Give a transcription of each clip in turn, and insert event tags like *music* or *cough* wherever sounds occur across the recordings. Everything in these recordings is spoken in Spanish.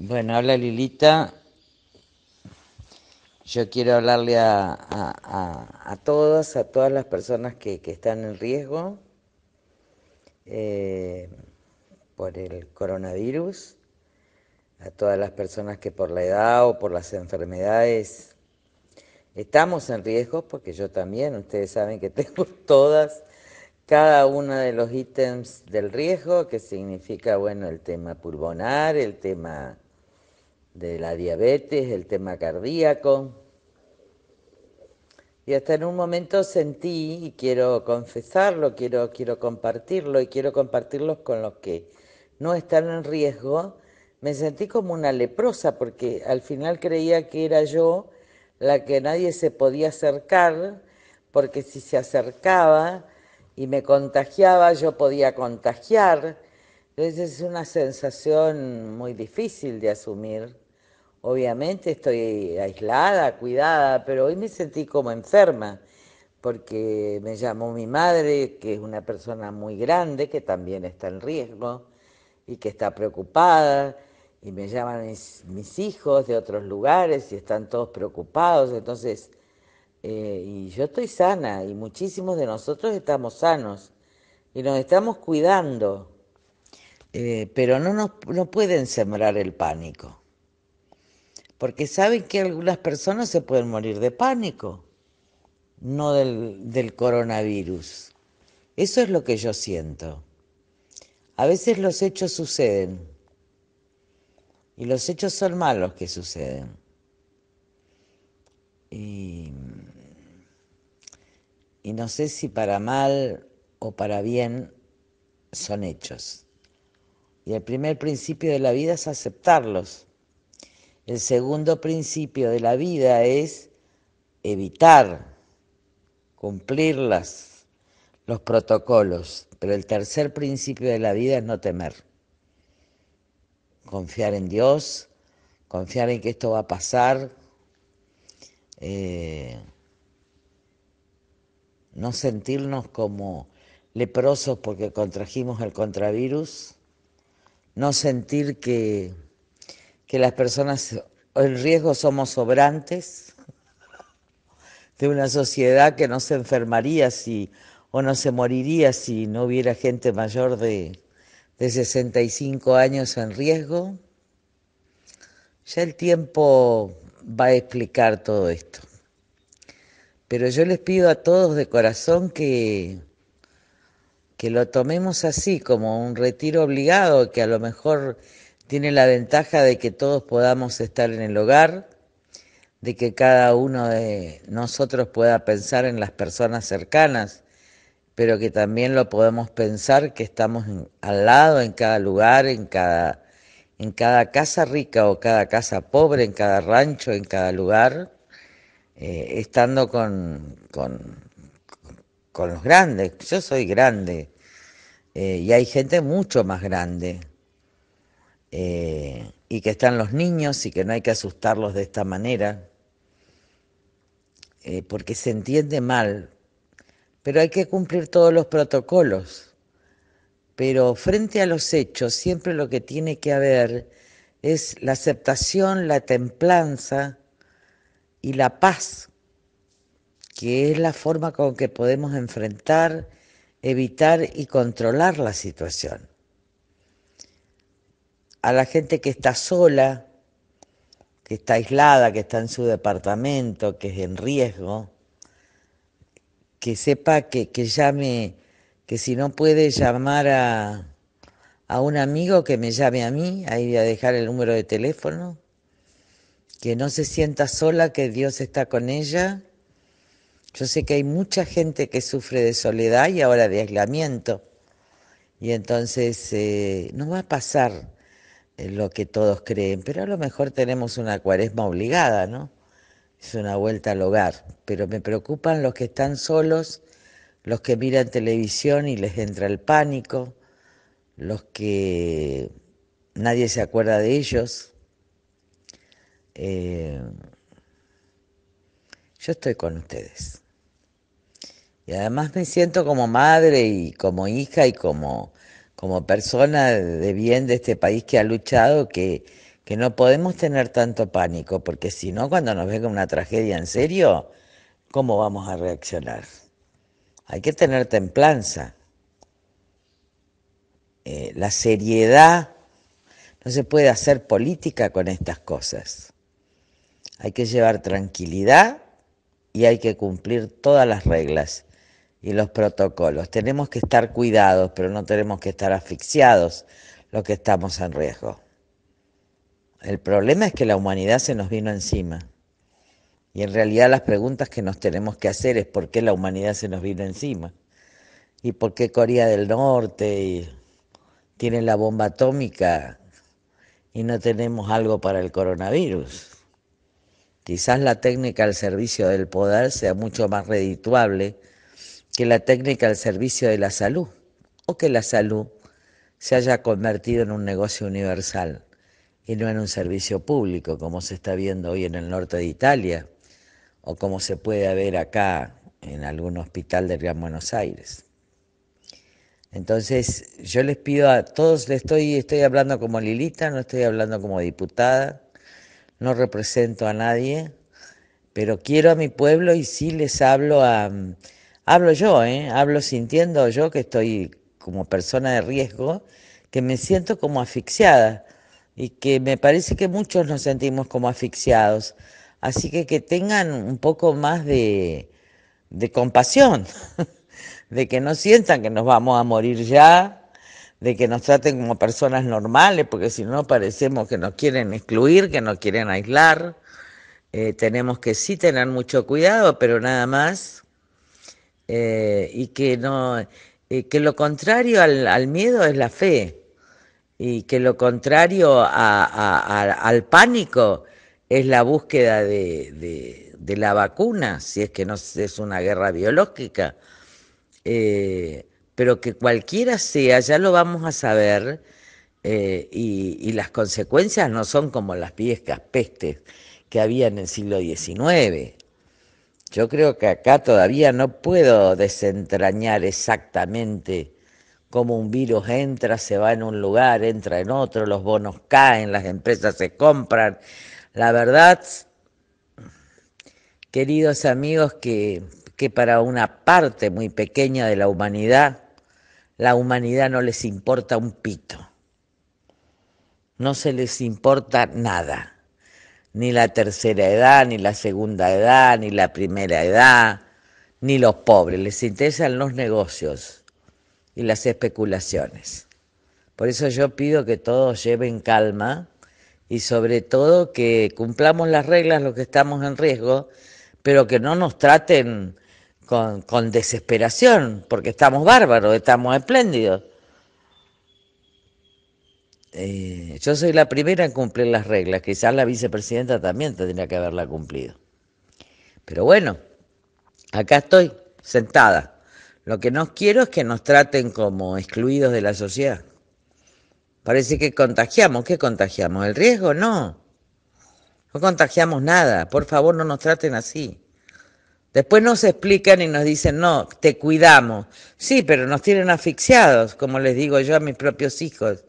Bueno, habla Lilita. Yo quiero hablarle a, todas, a todas las personas que, están en riesgo eh, por el coronavirus, a todas las personas que por la edad o por las enfermedades estamos en riesgo, porque yo también, ustedes saben que *laughs* tengo todas cada uno de los ítems del riesgo, que significa, bueno, el tema pulmonar, el tema de la diabetes, el tema cardíaco. Y hasta en un momento sentí, y quiero confesarlo, quiero, quiero compartirlo y quiero compartirlo con los que no están en riesgo, me sentí como una leprosa porque al final creía que era yo la que nadie se podía acercar, porque si se acercaba y me contagiaba, yo podía contagiar. Entonces es una sensación muy difícil de asumir Obviamente estoy aislada, cuidada, pero hoy me sentí como enferma porque me llamó mi madre, que es una persona muy grande, que también está en riesgo y que está preocupada, y me llaman mis, hijos de otros lugares y están todos preocupados, entonces, eh, y yo estoy sana y muchísimos de nosotros estamos sanos y nos estamos cuidando, eh, pero no, nos, no pueden sembrar el pánico porque saben que algunas personas se pueden morir de pánico, no del, coronavirus. Eso es lo que yo siento. A veces los hechos suceden y los hechos son malos que suceden. y, no sé si para mal o para bien son hechos. Y el primer principio de la vida es aceptarlos. El segundo principio de la vida es evitar cumplirlas, los protocolos. Pero el tercer principio de la vida es no temer. Confiar en Dios, confiar en que esto va a pasar. Eh, no sentirnos como leprosos porque contrajimos el contravirus, no sentir que que las personas en riesgo somos sobrantes de una sociedad que no se enfermaría si o no se moriría si no hubiera gente mayor de, 65 años en riesgo. Ya el tiempo va a explicar todo esto. Pero yo les pido a todos de corazón que, que lo tomemos así, como un retiro obligado, que a lo mejor tiene la ventaja de que todos podamos estar en el hogar, de que cada uno de nosotros pueda pensar en las personas cercanas, pero que también lo podemos pensar que estamos al lado en cada lugar, en cada, en cada casa rica o cada casa pobre, en cada rancho, en cada lugar, eh, estando con, con, con, los grandes. Yo soy grande eh, y hay gente mucho más grande. Eh, y que están los niños y que no hay que asustarlos de esta manera, eh, porque se entiende mal, pero hay que cumplir todos los protocolos. Pero frente a los hechos, siempre lo que tiene que haber es la aceptación, la templanza y la paz, que es la forma con que podemos enfrentar, evitar y controlar la situación a la gente que está sola, que está aislada, que está en su departamento, que es en riesgo, que sepa que, llame, que si no puede llamar a, un amigo que me llame a mí, ahí voy a dejar el número de teléfono, que no se sienta sola, que Dios está con ella. Yo sé que hay mucha gente que sufre de soledad y ahora de aislamiento. Y entonces eh, no va a pasar lo que todos creen, pero a lo mejor tenemos una cuaresma obligada, ¿no? Es una vuelta al hogar, pero me preocupan los que están solos, los que miran televisión y les entra el pánico, los que nadie se acuerda de ellos. Eh, yo estoy con ustedes. Y además me siento como madre y como hija y como como persona de bien de este país que ha luchado, que, que no podemos tener tanto pánico, porque si no, cuando nos venga una tragedia en serio, ¿cómo vamos a reaccionar? Hay que tener templanza. Eh, la seriedad, no se puede hacer política con estas cosas. Hay que llevar tranquilidad y hay que cumplir todas las reglas y los protocolos. Tenemos que estar cuidados, pero no tenemos que estar asfixiados los que estamos en riesgo. El problema es que la humanidad se nos vino encima. Y en realidad las preguntas que nos tenemos que hacer es por qué la humanidad se nos vino encima. Y por qué Corea del Norte tiene la bomba atómica y no tenemos algo para el coronavirus. Quizás la técnica al servicio del poder sea mucho más redituable que la técnica al servicio de la salud o que la salud se haya convertido en un negocio universal y no en un servicio público, como se está viendo hoy en el norte de Italia o como se puede ver acá en algún hospital de Río Buenos Aires. Entonces, yo les pido a todos, les estoy, estoy hablando como Lilita, no estoy hablando como diputada, no represento a nadie, pero quiero a mi pueblo y sí les hablo a, Hablo yo, ¿eh? hablo sintiendo yo que estoy como persona de riesgo, que me siento como asfixiada y que me parece que muchos nos sentimos como asfixiados. Así que que tengan un poco más de, de compasión, *laughs* de que no sientan que nos vamos a morir ya, de que nos traten como personas normales, porque si no parecemos que nos quieren excluir, que nos quieren aislar. Eh, tenemos que sí tener mucho cuidado, pero nada más eh, y que no eh, que lo contrario al, miedo es la fe y que lo contrario a, al pánico es la búsqueda de, la vacuna, si es que no es una guerra biológica. Eh, pero que cualquiera sea, ya lo vamos a saber, y, y, las consecuencias no son como las viejas pestes que había en el siglo XIX. Yo creo que acá todavía no puedo desentrañar exactamente cómo un virus entra, se va en un lugar, entra en otro, los bonos caen, las empresas se compran. La verdad, queridos amigos, que, que para una parte muy pequeña de la humanidad, la humanidad no les importa un pito, no se les importa nada ni la tercera edad, ni la segunda edad, ni la primera edad, ni los pobres. Les interesan los negocios y las especulaciones. Por eso yo pido que todos lleven calma y sobre todo que cumplamos las reglas los que estamos en riesgo, pero que no nos traten con, con desesperación, porque estamos bárbaros, estamos espléndidos. Eh, yo soy la primera en cumplir las reglas, quizás la vicepresidenta también tendría que haberla cumplido. Pero bueno, acá estoy, sentada. Lo que no quiero es que nos traten como excluidos de la sociedad. Parece que contagiamos. ¿Qué contagiamos? ¿El riesgo? No. No contagiamos nada. Por favor, no nos traten así. Después nos explican y nos dicen, no, te cuidamos. Sí, pero nos tienen asfixiados, como les digo yo a mis propios hijos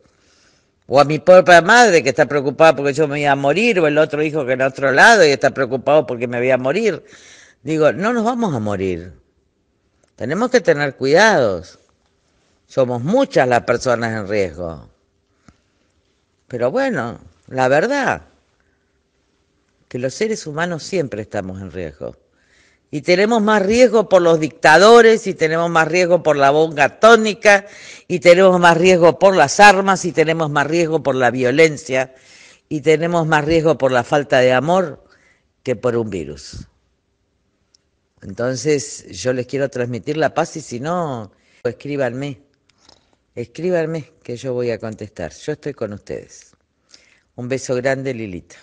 o a mi propia madre que está preocupada porque yo me voy a morir, o el otro hijo que en otro lado y está preocupado porque me voy a morir. Digo, no nos vamos a morir. Tenemos que tener cuidados. Somos muchas las personas en riesgo. Pero bueno, la verdad, que los seres humanos siempre estamos en riesgo y tenemos más riesgo por los dictadores, y tenemos más riesgo por la bomba tónica, y tenemos más riesgo por las armas, y tenemos más riesgo por la violencia, y tenemos más riesgo por la falta de amor que por un virus. Entonces yo les quiero transmitir la paz y si no, escríbanme, escríbanme que yo voy a contestar. Yo estoy con ustedes. Un beso grande, Lilita.